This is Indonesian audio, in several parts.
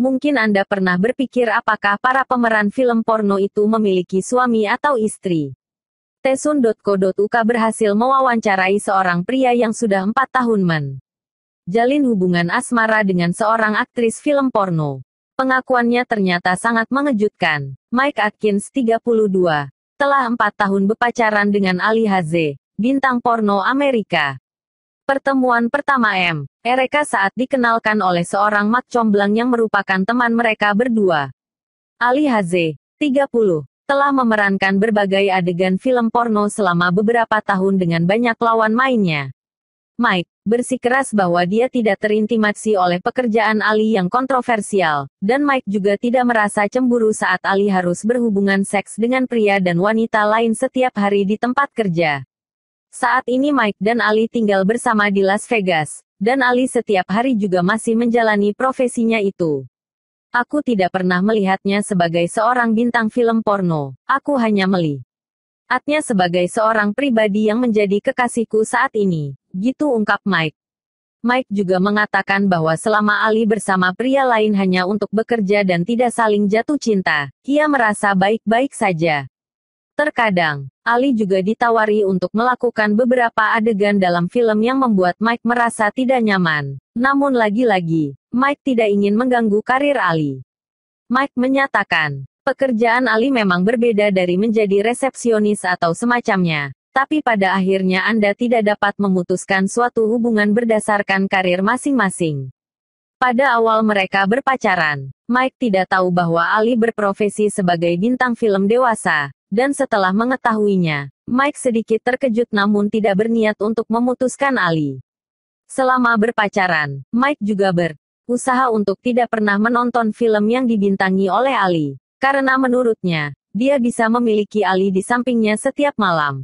Mungkin Anda pernah berpikir apakah para pemeran film porno itu memiliki suami atau istri. Tesun.co.uk berhasil mewawancarai seorang pria yang sudah empat tahun men. Jalin hubungan asmara dengan seorang aktris film porno. Pengakuannya ternyata sangat mengejutkan. Mike Atkins, 32, telah empat tahun berpacaran dengan Ali Haze, bintang porno Amerika. Pertemuan pertama M. Ereka saat dikenalkan oleh seorang mak comblang yang merupakan teman mereka berdua. Ali Haze, 30, telah memerankan berbagai adegan film porno selama beberapa tahun dengan banyak lawan mainnya. Mike, bersikeras bahwa dia tidak terintimasi oleh pekerjaan Ali yang kontroversial, dan Mike juga tidak merasa cemburu saat Ali harus berhubungan seks dengan pria dan wanita lain setiap hari di tempat kerja. Saat ini Mike dan Ali tinggal bersama di Las Vegas, dan Ali setiap hari juga masih menjalani profesinya itu. Aku tidak pernah melihatnya sebagai seorang bintang film porno. Aku hanya melihatnya sebagai seorang pribadi yang menjadi kekasihku saat ini, gitu ungkap Mike. Mike juga mengatakan bahwa selama Ali bersama pria lain hanya untuk bekerja dan tidak saling jatuh cinta, ia merasa baik-baik saja. Terkadang, Ali juga ditawari untuk melakukan beberapa adegan dalam film yang membuat Mike merasa tidak nyaman. Namun lagi-lagi, Mike tidak ingin mengganggu karir Ali. Mike menyatakan, pekerjaan Ali memang berbeda dari menjadi resepsionis atau semacamnya. Tapi pada akhirnya Anda tidak dapat memutuskan suatu hubungan berdasarkan karir masing-masing. Pada awal mereka berpacaran, Mike tidak tahu bahwa Ali berprofesi sebagai bintang film dewasa, dan setelah mengetahuinya, Mike sedikit terkejut namun tidak berniat untuk memutuskan Ali. Selama berpacaran, Mike juga berusaha untuk tidak pernah menonton film yang dibintangi oleh Ali, karena menurutnya, dia bisa memiliki Ali di sampingnya setiap malam.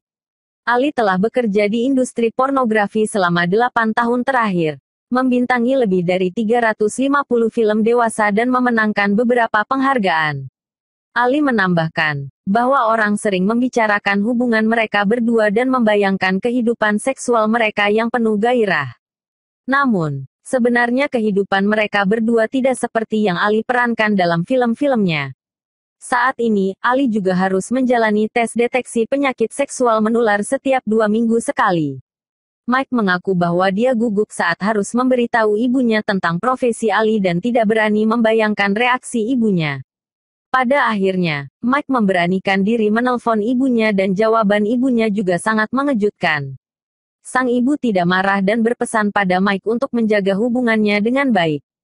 Ali telah bekerja di industri pornografi selama 8 tahun terakhir, Membintangi lebih dari 350 film dewasa dan memenangkan beberapa penghargaan. Ali menambahkan bahwa orang sering membicarakan hubungan mereka berdua dan membayangkan kehidupan seksual mereka yang penuh gairah. Namun, sebenarnya kehidupan mereka berdua tidak seperti yang Ali perankan dalam film-filmnya. Saat ini, Ali juga harus menjalani tes deteksi penyakit seksual menular setiap dua minggu sekali. Mike mengaku bahwa dia gugup saat harus memberitahu ibunya tentang profesi Ali dan tidak berani membayangkan reaksi ibunya. Pada akhirnya, Mike memberanikan diri menelpon ibunya dan jawaban ibunya juga sangat mengejutkan. Sang ibu tidak marah dan berpesan pada Mike untuk menjaga hubungannya dengan baik.